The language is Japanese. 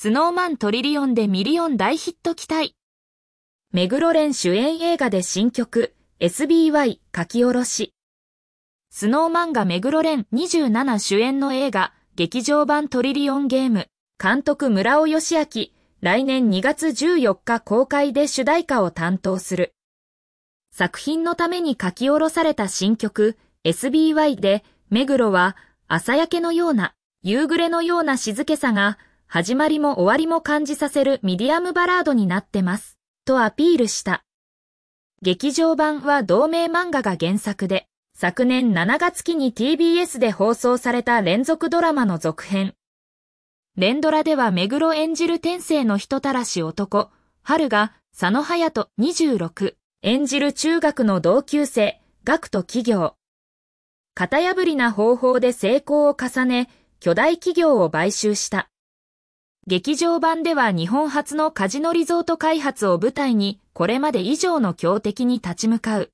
スノーマントリリオンでミリオン大ヒット期待。目黒連主演映画で新曲、SBY 書き下ろし。スノーマンが目黒連27主演の映画、劇場版トリリオンゲーム、監督村尾義明、来年2月14日公開で主題歌を担当する。作品のために書き下ろされた新曲、SBY で、目黒は、朝焼けのような、夕暮れのような静けさが、始まりも終わりも感じさせるミディアムバラードになってます、とアピールした。劇場版は同名漫画が原作で、昨年7月期に TBS で放送された連続ドラマの続編。連ドラでは目黒演じる天性の人たらし男、春が佐野隼人26、演じる中学の同級生、学と企業。型破りな方法で成功を重ね、巨大企業を買収した。劇場版では日本初のカジノリゾート開発を舞台に、これまで以上の強敵に立ち向かう。